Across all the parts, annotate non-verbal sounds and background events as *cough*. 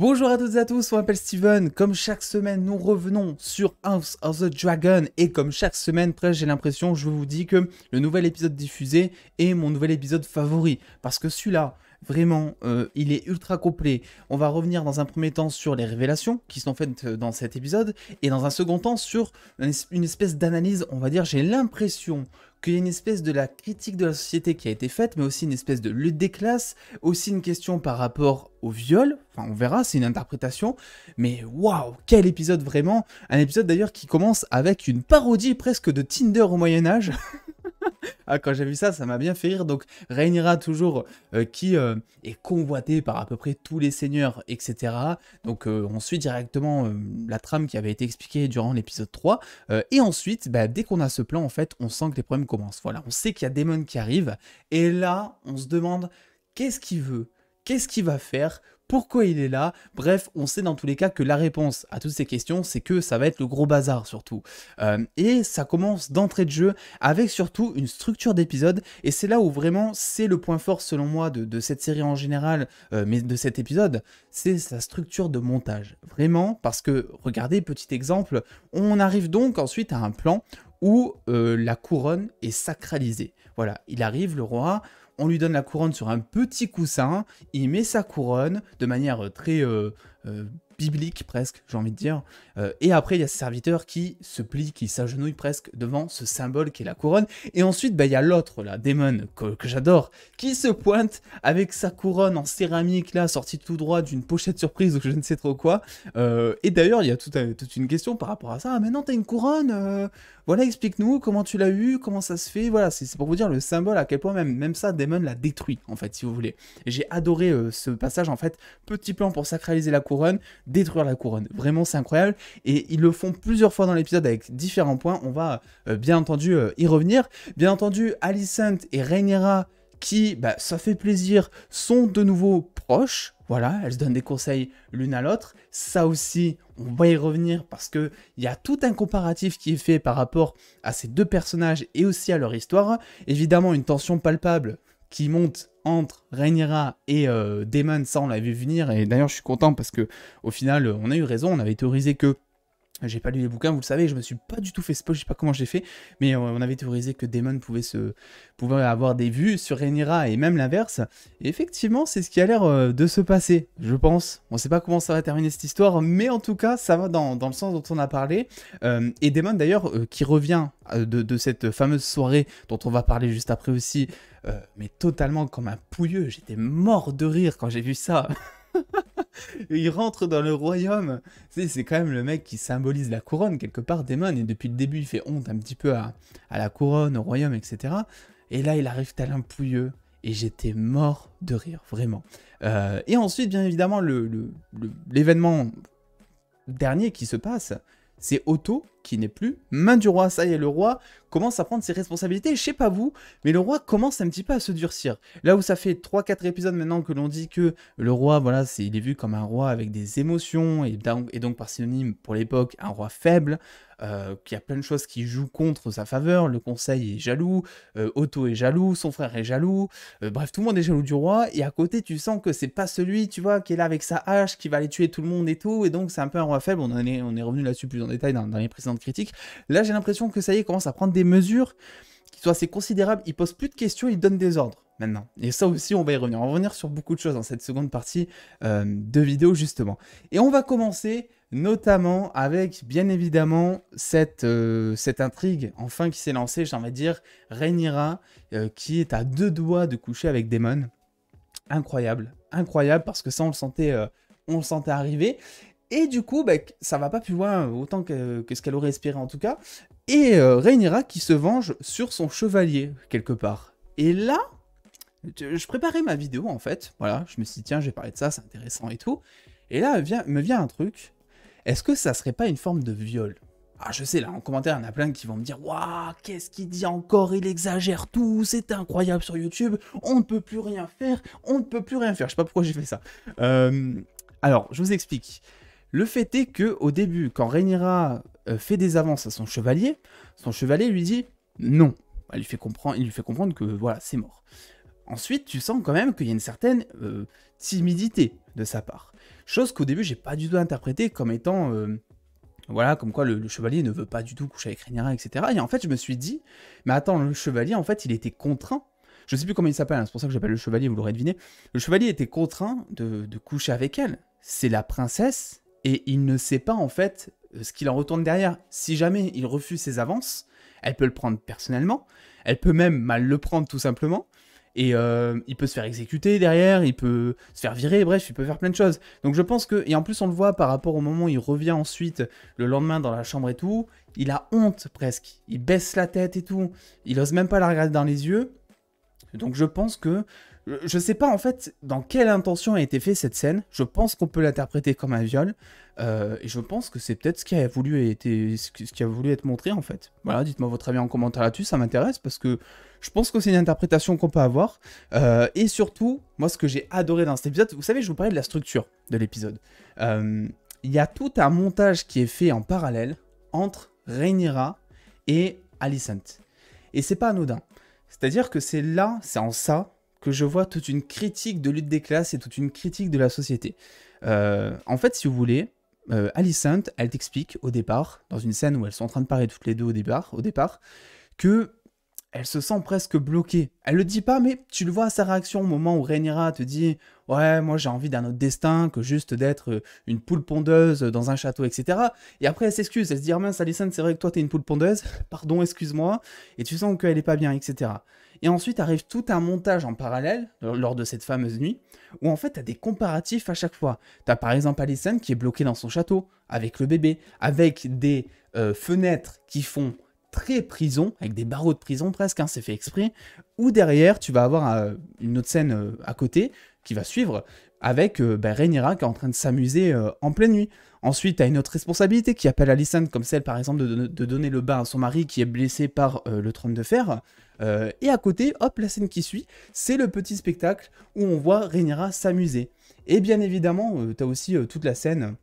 Bonjour à toutes et à tous, on m'appelle Steven. Comme chaque semaine, nous revenons sur House of the Dragon. Et comme chaque semaine, presque, j'ai l'impression, je vous dis que le nouvel épisode diffusé est mon nouvel épisode favori. Parce que celui-là, vraiment, euh, il est ultra complet. On va revenir dans un premier temps sur les révélations qui sont faites dans cet épisode. Et dans un second temps, sur une espèce d'analyse, on va dire, j'ai l'impression qu'il y a une espèce de la critique de la société qui a été faite, mais aussi une espèce de lutte des classes, aussi une question par rapport au viol, enfin on verra, c'est une interprétation, mais waouh, quel épisode vraiment Un épisode d'ailleurs qui commence avec une parodie presque de Tinder au Moyen Âge *laughs* *laughs* ah, quand j'ai vu ça, ça m'a bien fait rire. Donc, régnera toujours euh, qui euh, est convoité par à peu près tous les seigneurs, etc. Donc, euh, on suit directement la trame qui avait été expliquée durant l'épisode 3. et ensuite, bah, dès qu'on a ce plan, en fait, on sent que les problèmes commencent. Voilà, on sait qu'il y a Daemon qui arrive. Et là, on se demande qu'est-ce qu'il veut Qu'est-ce qu'il va faire pourquoi il est là. Bref, on sait dans tous les cas que la réponse à toutes ces questions, c'est que ça va être le gros bazar surtout. Euh, et ça commence d'entrée de jeu avec surtout une structure d'épisode. Et c'est là où vraiment c'est le point fort selon moi de, cette série en général, euh, mais de cet épisode, c'est sa structure de montage. Vraiment, parce que regardez, petit exemple, on arrive donc ensuite à un plan où euh, la couronne est sacralisée. Voilà, il arrive le roi, on lui donne la couronne sur un petit coussin, il met sa couronne de manière euh, très euh, euh, biblique presque, j'ai envie de dire. Euh, et après, il y a ce serviteur qui se plie, qui s'agenouille presque devant ce symbole qui est la couronne. Et ensuite, bah, il y a l'autre, la démon que, j'adore, qui se pointe avec sa couronne en céramique, là, sortie tout droit d'une pochette surprise ou je ne sais trop quoi. Euh, et d'ailleurs, il y a toute une question par rapport à ça. Ah, non t'as une couronne Voilà, explique-nous comment tu l'as eu, comment ça se fait. Voilà, c'est pour vous dire le symbole à quel point même, même ça, démon l'a détruit, en fait, si vous voulez. J'ai adoré ce passage, en fait, petit plan pour sacraliser la couronne détruire la couronne. Vraiment, c'est incroyable. Et ils le font plusieurs fois dans l'épisode avec différents points. On va euh, bien entendu euh, y revenir. Bien entendu, Alicent et Rhaenyra, qui, bah, ça fait plaisir, sont de nouveau proches. Voilà, elles donnent des conseils l'une à l'autre. Ça aussi, on va y revenir parce que il y a tout un comparatif qui est fait par rapport à ces deux personnages et aussi à leur histoire. Évidemment, une tension palpable qui monte entre Rhaenyra et euh, Daemon, ça on l'avait vu venir, et d'ailleurs je suis content parce que au final on a eu raison, on avait théorisé que j'ai pas lu les bouquins, vous le savez, je me suis pas du tout fait spoil, je sais pas comment j'ai fait, mais euh, on avait théorisé que Daemon pouvait, se, pouvait avoir des vues sur Rhaenyra et même l'inverse. effectivement, c'est ce qui a l'air euh, de se passer, je pense. On sait pas comment ça va terminer cette histoire, mais en tout cas, ça va dans, le sens dont on a parlé. Euh, et Daemon, d'ailleurs, qui revient de, cette fameuse soirée dont on va parler juste après aussi, mais totalement comme un pouilleux, j'étais mort de rire quand j'ai vu ça. *laughs* *laughs* il rentre dans le royaume. C'est, quand même le mec qui symbolise la couronne quelque part, démon Et depuis le début, il fait honte un petit peu à, la couronne, au royaume, etc. Et là, il arrive tel pouilleux. Et j'étais mort de rire, vraiment. Euh, et ensuite, bien évidemment, l'événement dernier qui se passe, c'est Otto qui n'est plus, main du roi, ça y est, le roi commence à prendre ses responsabilités, je sais pas vous, mais le roi commence un petit peu à se durcir. Là où ça fait 3-4 épisodes maintenant que l'on dit que le roi, voilà, il est vu comme un roi avec des émotions, et, donc par synonyme pour l'époque, un roi faible, euh, qu'il a plein de choses qui jouent contre sa faveur, le conseil est jaloux, euh, Otto est jaloux, son frère est jaloux, euh, bref, tout le monde est jaloux du roi, et à côté, tu sens que c'est pas celui, tu vois, qui est là avec sa hache, qui va aller tuer tout le monde et tout, et donc c'est un peu un roi faible, on, est, revenu là-dessus plus en détail dans, dans les précédents de Là, j'ai l'impression que ça y est, commence à prendre des mesures qui soient assez considérables. Il pose plus de questions, il donne des ordres maintenant. Et ça aussi, on va y revenir. On va revenir sur beaucoup de choses dans cette seconde partie euh, de vidéo, justement. Et on va commencer notamment avec, bien évidemment, cette, euh, cette intrigue, enfin, qui s'est lancée, j'ai envie de dire, Rhaenyra, euh, qui est à deux doigts de coucher avec Daemon. Incroyable, incroyable, parce que ça, on le sentait... on le sentait arriver. Et du coup, ça bah, ça va pas plus loin euh, autant que, ce qu'elle aurait espéré en tout cas. Et euh, qui se venge sur son chevalier, quelque part. Et là, je, préparais ma vidéo en fait. Voilà, je me suis dit, tiens, j'ai parlé de ça, c'est intéressant et tout. Et là, me vient un truc. Est-ce que ça serait pas une forme de viol ah, je sais, là, en commentaire, il y en a plein qui vont me dire Waouh, qu'est-ce qu'il dit encore Il exagère tout, c'est incroyable sur YouTube, on ne peut plus rien faire, on ne peut plus rien faire. Je sais pas pourquoi j'ai fait ça. Euh, alors, je vous explique. Le fait est que au début, quand Rhaenyra euh, fait des avances à son chevalier, son chevalier lui dit non. Il lui fait comprendre, il lui fait comprendre que voilà, c'est mort. Ensuite, tu sens quand même qu'il y a une certaine euh, timidité de sa part. Chose qu'au début, j'ai pas du tout interprété comme étant euh, voilà, comme quoi le, chevalier ne veut pas du tout coucher avec Rhaenyra, etc. Et en fait, je me suis dit, mais attends, le chevalier, en fait, il était contraint. Je sais plus comment il s'appelle, hein, c'est pour ça que j'appelle le chevalier, vous l'aurez deviné. Le chevalier était contraint de coucher avec elle. C'est la princesse, et il ne sait pas en fait euh, ce qu'il en retourne derrière. Si jamais il refuse ses avances, elle peut le prendre personnellement, elle peut même mal le prendre tout simplement, et euh, il peut se faire exécuter derrière, il peut se faire virer, bref, il peut faire plein de choses. Donc je pense que, et en plus on le voit par rapport au moment où il revient ensuite le lendemain dans la chambre et tout, il a honte presque, il baisse la tête et tout, il ose même pas la regarder dans les yeux, donc je pense que je sais pas en fait dans quelle intention a été faite cette scène. Je pense qu'on peut l'interpréter comme un viol. Euh, et je pense que c'est peut-être ce qui a voulu ce qui a voulu être montré en fait. Voilà, dites-moi votre avis en commentaire là-dessus, ça m'intéresse parce que je pense que c'est une interprétation qu'on peut avoir. Euh, et surtout, moi ce que j'ai adoré dans cet épisode, vous savez, je vous parlais de la structure de l'épisode. Euh, il y a tout un montage qui est fait en parallèle entre Rhaenyra et Alicent. Et c'est pas anodin. C'est-à-dire que c'est là, c'est en ça que je vois toute une critique de lutte des classes et toute une critique de la société. Euh, en fait, si vous voulez, euh, Alicent, elle t'explique au départ, dans une scène où elles sont en train de parler toutes les deux au départ, au départ que elle se sent presque bloquée. Elle le dit pas, mais tu le vois à sa réaction au moment où Rhaenyra te dit Ouais, moi j'ai envie d'un autre destin que juste d'être euh, une poule pondeuse dans un château, etc. Et après elle s'excuse, elle se dit ah, mince, Alison, c'est vrai que toi t'es une poule pondeuse, pardon, excuse-moi, et tu sens qu'elle est pas bien, etc. Et ensuite arrive tout un montage en parallèle, euh, lors de cette fameuse nuit, où en fait t'as des comparatifs à chaque fois. T'as par exemple Alison qui est bloquée dans son château, avec le bébé, avec des euh, fenêtres qui font très prison, avec des barreaux de prison presque, hein, c'est fait exprès, ou derrière, tu vas avoir euh, une autre scène euh, à côté qui va suivre avec euh, bah, qui est en train de s'amuser euh, en pleine nuit. Ensuite, tu as une autre responsabilité qui appelle Alicent, comme celle par exemple de, donner le bain à son mari qui est blessé par le trône de fer. et à côté, hop, la scène qui suit, c'est le petit spectacle où on voit Rhaenyra s'amuser. Et bien évidemment, tu as aussi toute la scène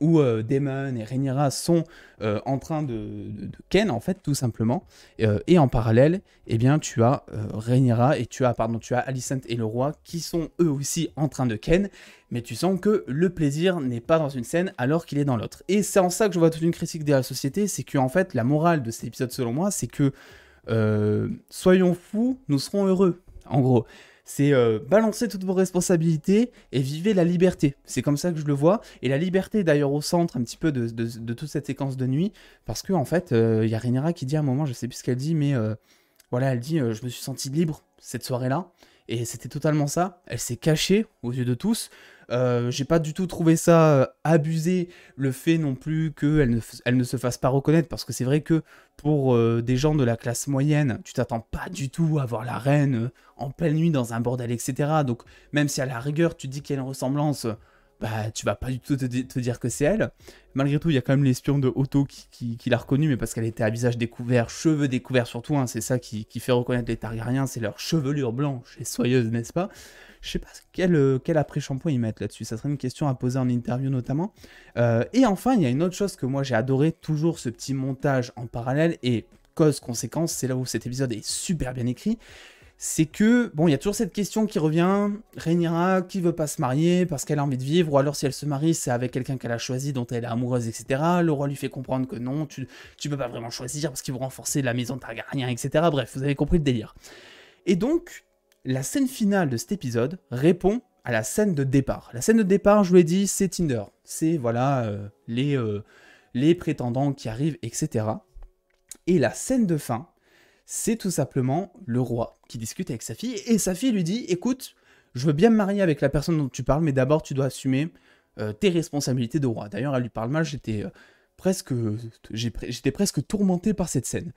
où euh, Damon et Rhaenyra sont euh, en train de, ken en fait tout simplement et euh, en parallèle eh bien tu as Rhaenyra et tu as pardon tu as Alicent et le roi qui sont eux aussi en train de ken mais tu sens que le plaisir n'est pas dans une scène alors qu'il est dans l'autre et c'est en ça que je vois toute une critique de la société c'est que en fait la morale de cet épisode selon moi c'est que soyons fous nous serons heureux en gros c'est euh, balancer toutes vos responsabilités et vivez la liberté. C'est comme ça que je le vois. Et la liberté est d'ailleurs au centre un petit peu de, toute cette séquence de nuit, parce que en fait, il euh, y a Rhaenyra qui dit à un moment, je sais plus ce qu'elle dit, mais euh, voilà, elle dit, je me suis sentie libre cette soirée-là. Et c'était totalement ça. Elle s'est cachée aux yeux de tous. Euh, j'ai pas du tout trouvé ça euh, abusé, le fait non plus qu'elle ne, elle ne se fasse pas reconnaître, parce que c'est vrai que pour euh, des gens de la classe moyenne, tu t'attends pas du tout à voir la reine en pleine nuit dans un bordel, etc. Donc même si à la rigueur tu dis qu'il y a une ressemblance, bah tu vas pas du tout te, dire que c'est elle. Malgré tout, il y a quand même l'espion de Otto qui, l'a reconnue, mais parce qu'elle était à visage découvert, cheveux découverts surtout, hein, c'est ça qui, qui fait reconnaître les Targaryens, c'est leur chevelure blanche et soyeuse, n'est-ce pas je sais pas euh, quel, après-shampoing ils mettent là-dessus. Ça serait une question à poser en interview notamment. Euh, et enfin, il y a une autre chose que moi j'ai adoré, toujours ce petit montage en parallèle et cause-conséquence, c'est là où cet épisode est super bien écrit. C'est que, bon, il y a toujours cette question qui revient, régnera, qui veut pas se marier parce qu'elle a envie de vivre, ou alors si elle se marie, c'est avec quelqu'un qu'elle a choisi, dont elle est amoureuse, etc. Le roi lui fait comprendre que non, tu, ne peux pas vraiment choisir parce qu'il vont renforcer la maison de Targaryen, etc. Bref, vous avez compris le délire. Et donc, la scène finale de cet épisode répond à la scène de départ. La scène de départ, je vous l'ai dit, c'est Tinder. C'est voilà euh, les, euh, les prétendants qui arrivent, etc. Et la scène de fin, c'est tout simplement le roi qui discute avec sa fille et sa fille lui dit "Écoute, je veux bien me marier avec la personne dont tu parles, mais d'abord tu dois assumer euh, tes responsabilités de roi." D'ailleurs, elle lui parle mal. J'étais presque, j'étais presque tourmenté par cette scène.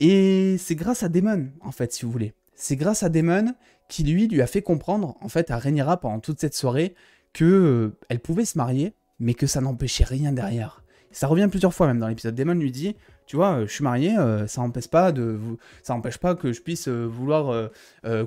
Et c'est grâce à Damon, en fait, si vous voulez. C'est grâce à Damon qui lui lui a fait comprendre en fait à Rhaenyra pendant toute cette soirée que euh, elle pouvait se marier, mais que ça n'empêchait rien derrière. Ça revient plusieurs fois même dans l'épisode. Damon lui dit, tu vois, euh, je suis marié, euh, ça n'empêche pas de, ça empêche pas que je puisse vouloir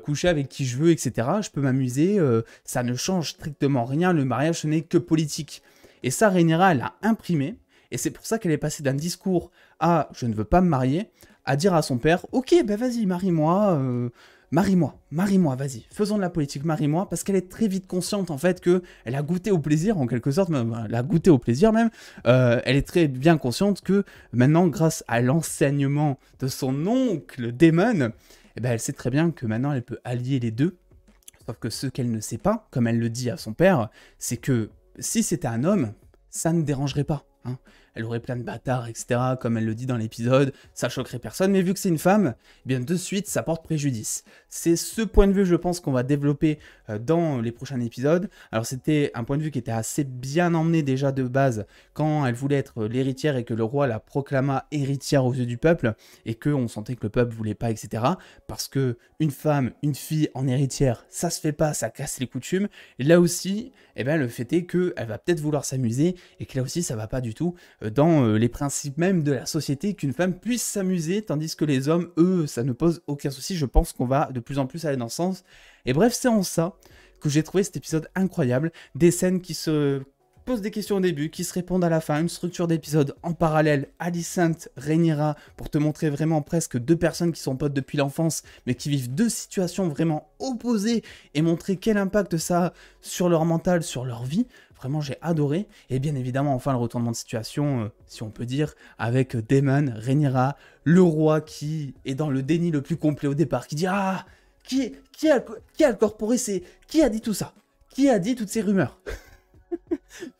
coucher avec qui je veux, etc. Je peux m'amuser, ça ne change strictement rien. Le mariage ce n'est que politique. Et ça, Rhaenyra, l'a imprimé. Et c'est pour ça qu'elle est passée d'un discours à je ne veux pas me marier à dire à son père Ok, ben vas-y, marie-moi, euh, marie-moi, marie-moi, vas-y, faisons de la politique, marie-moi, parce qu'elle est très vite consciente en fait que elle a goûté au plaisir en quelque sorte, même, elle a goûté au plaisir même. Euh, elle est très bien consciente que maintenant, grâce à l'enseignement de son oncle Damon, eh ben, elle sait très bien que maintenant elle peut allier les deux. Sauf que ce qu'elle ne sait pas, comme elle le dit à son père, c'est que si c'était un homme, ça ne dérangerait pas. Hein elle aurait plein de bâtards, etc., comme elle le dit dans l'épisode, ça choquerait personne, mais vu que c'est une femme, eh bien de suite, ça porte préjudice. C'est ce point de vue, je pense, qu'on va développer euh, dans les prochains épisodes. Alors c'était un point de vue qui était assez bien emmené déjà de base quand elle voulait être euh, l'héritière et que le roi la proclama héritière aux yeux du peuple, et qu'on sentait que le peuple voulait pas, etc., parce que une femme, une fille en héritière, ça se fait pas, ça casse les coutumes. Et là aussi, eh bien, le fait est qu'elle va peut-être vouloir s'amuser, et que là aussi, ça va pas du tout. Euh, dans euh, les principes même de la société qu'une femme puisse s'amuser, tandis que les hommes, eux, ça ne pose aucun souci. Je pense qu'on va de plus en plus aller dans ce sens. Et bref, c'est en ça que j'ai trouvé cet épisode incroyable. Des scènes qui se posent des questions au début, qui se répondent à la fin, une structure d'épisode en parallèle. Alicent régnera pour te montrer vraiment presque deux personnes qui sont potes depuis l'enfance, mais qui vivent deux situations vraiment opposées et montrer quel impact ça a sur leur mental, sur leur vie. Vraiment, j'ai adoré. Et bien évidemment, enfin, le retournement de situation, euh, si on peut dire, avec euh, Daemon, Rhaenyra, le roi qui est dans le déni le plus complet au départ, qui dit Ah, qui, qui, a, qui a incorporé ces. Qui a dit tout ça Qui a dit toutes ces rumeurs *laughs*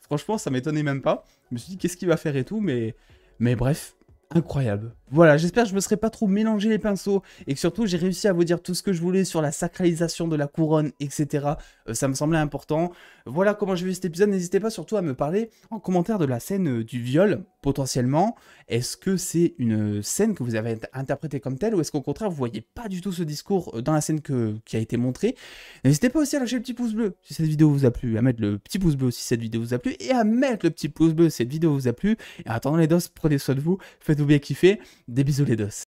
Franchement, ça m'étonnait même pas. Je me suis dit Qu'est-ce qu'il va faire et tout, mais, mais bref, incroyable. Voilà, j'espère que je me serais pas trop mélangé les pinceaux et que surtout j'ai réussi à vous dire tout ce que je voulais sur la sacralisation de la couronne, etc. Euh, ça me semblait important. Voilà comment j'ai vu cet épisode. N'hésitez pas surtout à me parler en commentaire de la scène euh, du viol, potentiellement. Est-ce que c'est une euh, scène que vous avez interprétée comme telle ou est-ce qu'au contraire vous voyez pas du tout ce discours dans la scène qui a été montrée N'hésitez pas aussi à lâcher le petit pouce bleu si cette vidéo vous a plu, à mettre le petit pouce bleu si cette vidéo vous a plu et à mettre le petit pouce bleu si cette vidéo vous a plu. Et en attendant les doses, prenez soin de vous, faites-vous bien kiffer. Des bisous les dos.